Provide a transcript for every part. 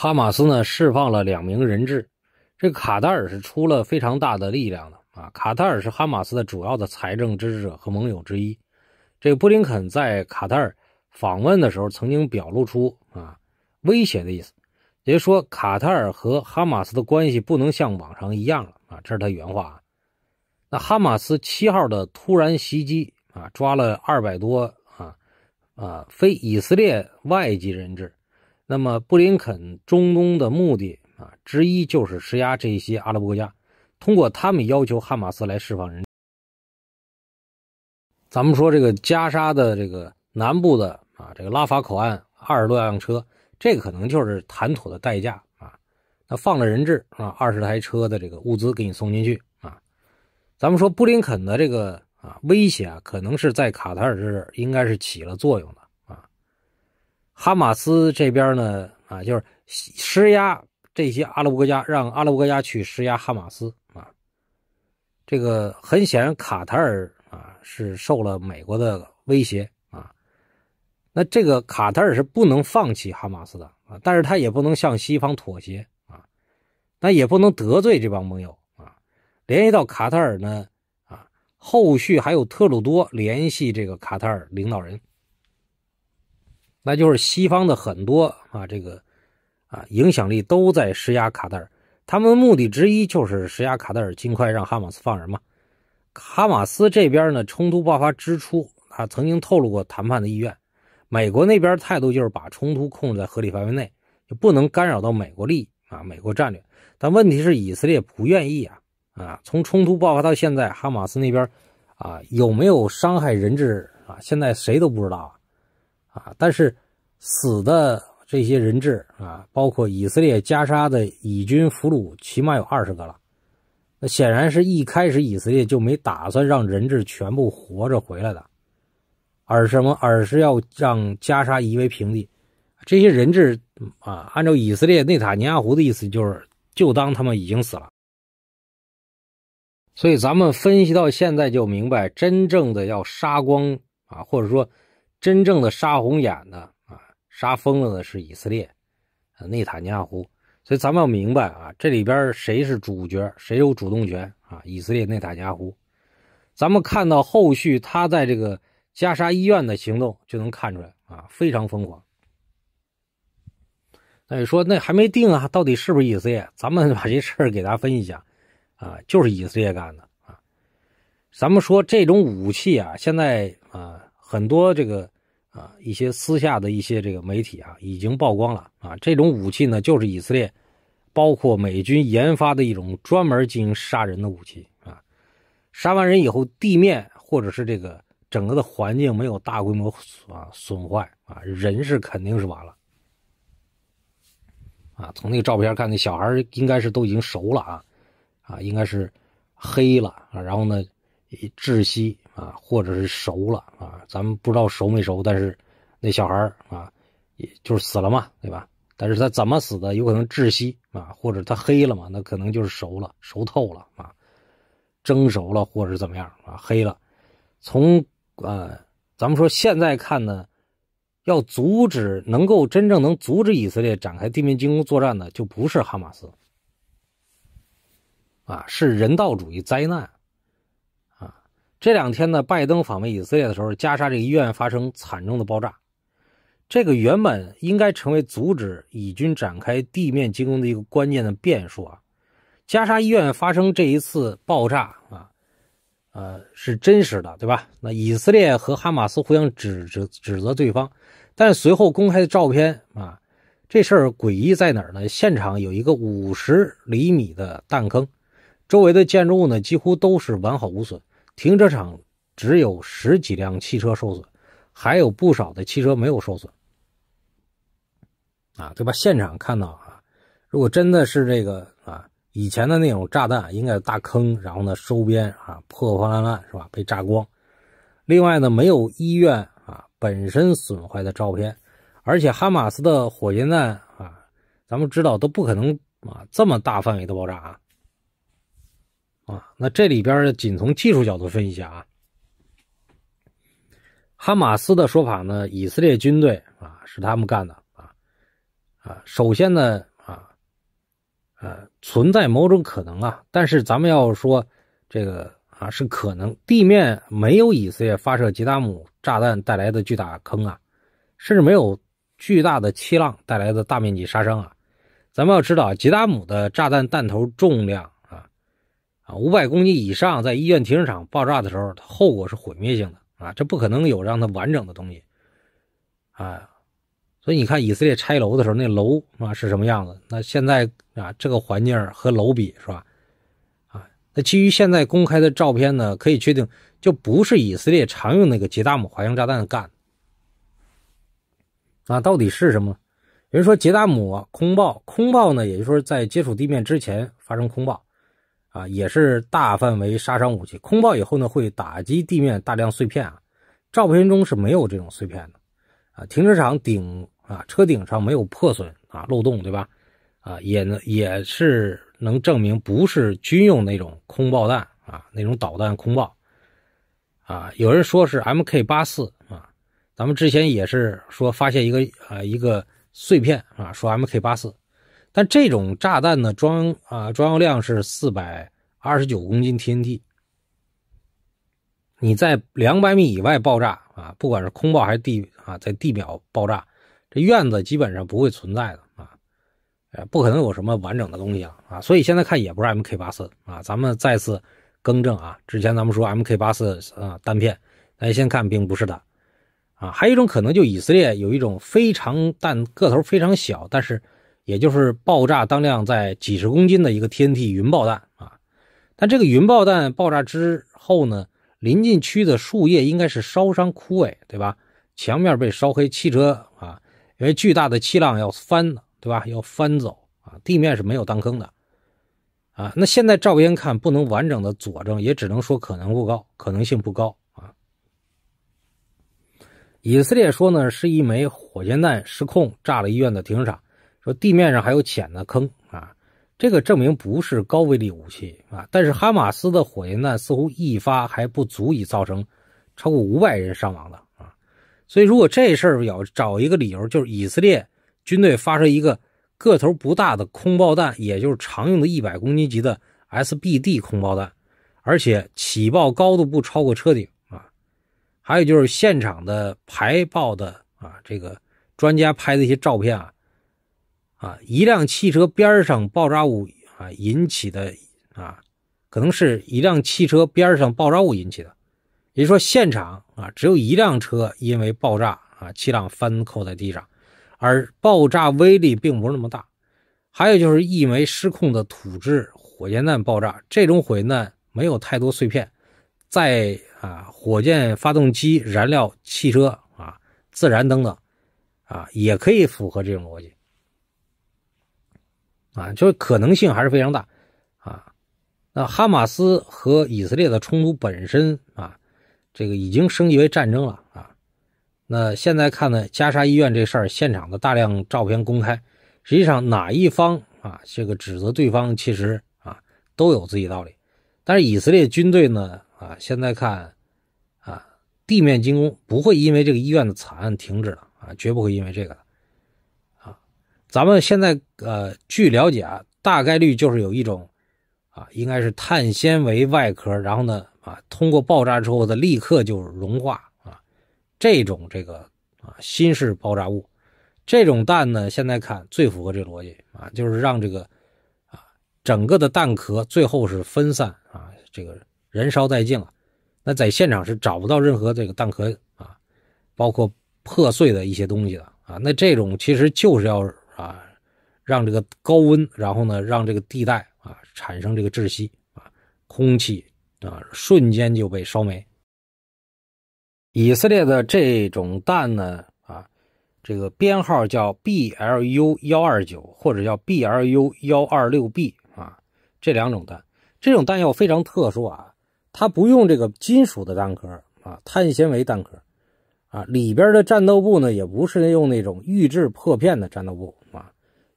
哈马斯呢释放了两名人质，这卡塔尔是出了非常大的力量的啊。卡塔尔是哈马斯的主要的财政支持者和盟友之一。这个布林肯在卡塔尔访问的时候曾经表露出啊威胁的意思，也就说卡塔尔和哈马斯的关系不能像往常一样了啊，这是他原话。那哈马斯七号的突然袭击啊，抓了二百多啊啊非以色列外籍人质。那么，布林肯中东的目的啊，之一就是施压这些阿拉伯国家，通过他们要求哈马斯来释放人。咱们说这个加沙的这个南部的啊，这个拉法口岸二十多辆车，这可能就是谈妥的代价啊。那放了人质啊，二十台车的这个物资给你送进去啊。咱们说布林肯的这个啊威胁啊，可能是在卡塔尔这儿应该是起了作用的。哈马斯这边呢，啊，就是施压这些阿拉伯国家，让阿拉伯国家去施压哈马斯啊。这个很显然，卡塔尔啊是受了美国的威胁啊。那这个卡塔尔是不能放弃哈马斯的啊，但是他也不能向西方妥协啊，那也不能得罪这帮盟友啊。联系到卡塔尔呢，啊，后续还有特鲁多联系这个卡塔尔领导人。那就是西方的很多啊，这个啊，影响力都在施压卡戴尔，他们的目的之一就是施压卡戴尔，尽快让哈马斯放人嘛。哈马斯这边呢，冲突爆发之初，他曾经透露过谈判的意愿。美国那边态度就是把冲突控制在合理范围内，就不能干扰到美国利益啊，美国战略。但问题是，以色列不愿意啊啊！从冲突爆发到现在，哈马斯那边啊，有没有伤害人质啊？现在谁都不知道啊。啊！但是死的这些人质啊，包括以色列加沙的以军俘虏，起码有二十个了。那显然是一开始以色列就没打算让人质全部活着回来的，而什么？而是要让加沙夷为平地。这些人质啊，按照以色列内塔尼亚胡的意思，就是就当他们已经死了。所以咱们分析到现在就明白，真正的要杀光啊，或者说。真正的杀红眼的啊，杀疯了的是以色列，内塔尼亚胡。所以咱们要明白啊，这里边谁是主角，谁有主动权啊？以色列内塔尼亚胡。咱们看到后续他在这个加沙医院的行动，就能看出来啊，非常疯狂。那你说那还没定啊，到底是不是以色列？咱们把这事儿给大家分析一下啊，就是以色列干的啊。咱们说这种武器啊，现在啊。很多这个啊，一些私下的一些这个媒体啊，已经曝光了啊，这种武器呢，就是以色列包括美军研发的一种专门进行杀人的武器啊，杀完人以后，地面或者是这个整个的环境没有大规模啊损坏啊，人是肯定是完了啊。从那个照片看，那小孩应该是都已经熟了啊，啊，应该是黑了啊，然后呢，窒息。啊，或者是熟了啊，咱们不知道熟没熟，但是那小孩啊，也就是死了嘛，对吧？但是他怎么死的？有可能窒息啊，或者他黑了嘛？那可能就是熟了，熟透了啊，蒸熟了，或者怎么样啊？黑了。从呃，咱们说现在看呢，要阻止能够真正能阻止以色列展开地面进攻作战的，就不是哈马斯啊，是人道主义灾难。这两天呢，拜登访问以色列的时候，加沙这个医院发生惨重的爆炸。这个原本应该成为阻止以军展开地面进攻的一个关键的变数啊，加沙医院发生这一次爆炸啊，呃，是真实的，对吧？那以色列和哈马斯互相指指指责对方，但随后公开的照片啊，这事儿诡异在哪儿呢？现场有一个五十厘米的弹坑，周围的建筑物呢几乎都是完好无损。停车场只有十几辆汽车受损，还有不少的汽车没有受损，啊，对吧？现场看到啊，如果真的是这个啊，以前的那种炸弹，应该大坑，然后呢，收边啊，破破烂烂是吧？被炸光。另外呢，没有医院啊本身损坏的照片，而且哈马斯的火箭弹啊，咱们知道都不可能啊这么大范围的爆炸。啊，啊，那这里边仅从技术角度分析啊，哈马斯的说法呢，以色列军队啊是他们干的啊啊，首先呢啊，呃，存在某种可能啊，但是咱们要说这个啊是可能，地面没有以色列发射吉达姆炸弹带来的巨大坑啊，甚至没有巨大的气浪带来的大面积杀伤啊，咱们要知道吉达姆的炸弹弹头重量。啊，五百公斤以上，在医院停车场爆炸的时候，后果是毁灭性的啊！这不可能有让它完整的东西，啊，所以你看以色列拆楼的时候，那楼啊是什么样子？那现在啊，这个环境和楼比是吧？啊，那基于现在公开的照片呢，可以确定，就不是以色列常用那个杰达姆滑翔炸弹干。那到底是什么？有人说杰达姆空爆，空爆呢，也就是说在接触地面之前发生空爆。啊，也是大范围杀伤武器，空爆以后呢，会打击地面大量碎片啊。照片中是没有这种碎片的，啊，停车场顶啊，车顶上没有破损啊，漏洞对吧？啊，也能也是能证明不是军用那种空爆弹啊，那种导弹空爆，啊，有人说是 M K 八四啊，咱们之前也是说发现一个啊，一个碎片啊，说 M K 八四。但这种炸弹的装啊装药量是四百二十九公斤 TNT，你在两百米以外爆炸啊，不管是空爆还是地啊，在地表爆炸，这院子基本上不会存在的啊，呃，不可能有什么完整的东西啊啊，所以现在看也不是 Mk 八四啊，咱们再次更正啊，之前咱们说 Mk 八四啊单片，家先看并不是的啊，还有一种可能就以色列有一种非常但个头非常小，但是。也就是爆炸当量在几十公斤的一个 TNT 云爆弹啊，但这个云爆弹爆炸之后呢，临近区的树叶应该是烧伤枯萎，对吧？墙面被烧黑，汽车啊，因为巨大的气浪要翻对吧？要翻走啊，地面是没有弹坑的啊。那现在照片看不能完整的佐证，也只能说可能不高，可能性不高啊。以色列说呢，是一枚火箭弹失控炸了医院的停车场。地面上还有浅的坑啊，这个证明不是高威力武器啊。但是哈马斯的火箭弹似乎一发还不足以造成超过五百人伤亡的啊。所以如果这事儿要找一个理由，就是以色列军队发射一个个头不大的空爆弹，也就是常用的一百公斤级的 SBD 空爆弹，而且起爆高度不超过车顶啊。还有就是现场的排爆的啊，这个专家拍的一些照片啊。啊，一辆汽车边上爆炸物啊引起的，啊，可能是一辆汽车边上爆炸物引起的。也就是说，现场啊只有一辆车因为爆炸啊，气囊翻扣在地上，而爆炸威力并不是那么大。还有就是一枚失控的土制火箭弹爆炸，这种毁难没有太多碎片，在啊，火箭发动机燃料、汽车啊、自燃等等啊，也可以符合这种逻辑。啊，就是可能性还是非常大，啊，那哈马斯和以色列的冲突本身啊，这个已经升级为战争了啊，那现在看呢，加沙医院这事儿现场的大量照片公开，实际上哪一方啊，这个指责对方其实啊都有自己道理，但是以色列军队呢啊，现在看啊，地面进攻不会因为这个医院的惨案停止了啊，绝不会因为这个。咱们现在呃，据了解啊，大概率就是有一种，啊，应该是碳纤维外壳，然后呢，啊，通过爆炸之后，它立刻就融化啊，这种这个啊新式爆炸物，这种弹呢，现在看最符合这逻辑啊，就是让这个啊整个的弹壳最后是分散啊，这个燃烧殆尽了，那在现场是找不到任何这个弹壳啊，包括破碎的一些东西的啊，那这种其实就是要。啊，让这个高温，然后呢，让这个地带啊产生这个窒息啊，空气啊瞬间就被烧没。以色列的这种弹呢啊，这个编号叫 BLU 幺二九或者叫 BLU 幺二六 B 啊，这两种弹，这种弹药非常特殊啊，它不用这个金属的弹壳啊，碳纤维弹壳。啊，里边的战斗部呢，也不是用那种预制破片的战斗部啊，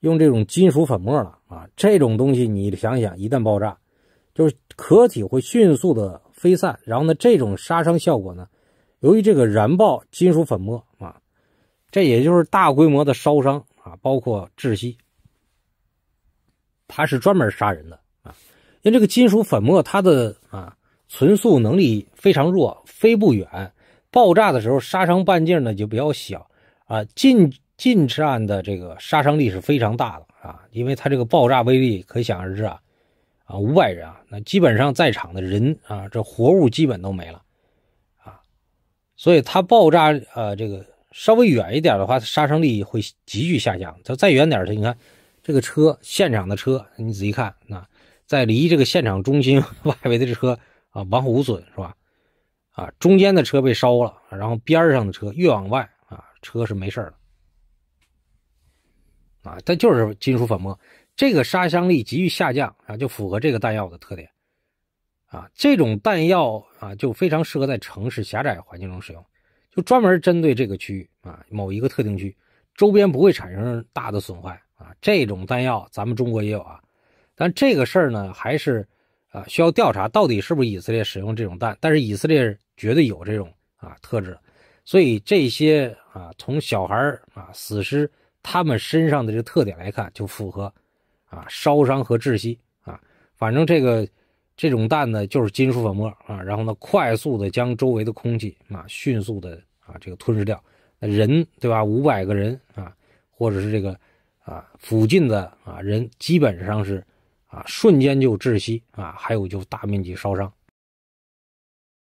用这种金属粉末了啊。这种东西你想想，一旦爆炸，就是壳体会迅速的飞散，然后呢，这种杀伤效果呢，由于这个燃爆金属粉末啊，这也就是大规模的烧伤啊，包括窒息，它是专门杀人的啊。因为这个金属粉末它的啊存速能力非常弱，飞不远。爆炸的时候，杀伤半径呢就比较小啊，近近战的这个杀伤力是非常大的啊，因为它这个爆炸威力可想而知啊啊，五百人啊，那基本上在场的人啊，这活物基本都没了啊，所以它爆炸呃，这个稍微远一点的话，杀伤力会急剧下降。它再远点，它你看这个车，现场的车，你仔细看，啊，在离这个现场中心 外围的车啊，完好无损是吧？啊，中间的车被烧了，然后边上的车越往外啊，车是没事了。啊，它就是金属粉末，这个杀伤力急剧下降啊，就符合这个弹药的特点。啊，这种弹药啊，就非常适合在城市狭窄环境中使用，就专门针对这个区域啊，某一个特定区，周边不会产生大的损坏啊。这种弹药咱们中国也有啊，但这个事儿呢，还是。啊，需要调查到底是不是以色列使用这种弹，但是以色列绝对有这种啊特质，所以这些啊从小孩啊死尸他们身上的这个特点来看，就符合啊烧伤和窒息啊，反正这个这种弹呢就是金属粉末啊，然后呢快速的将周围的空气啊迅速的啊这个吞噬掉，人对吧？五百个人啊，或者是这个啊附近的啊人基本上是。啊，瞬间就窒息啊，还有就大面积烧伤。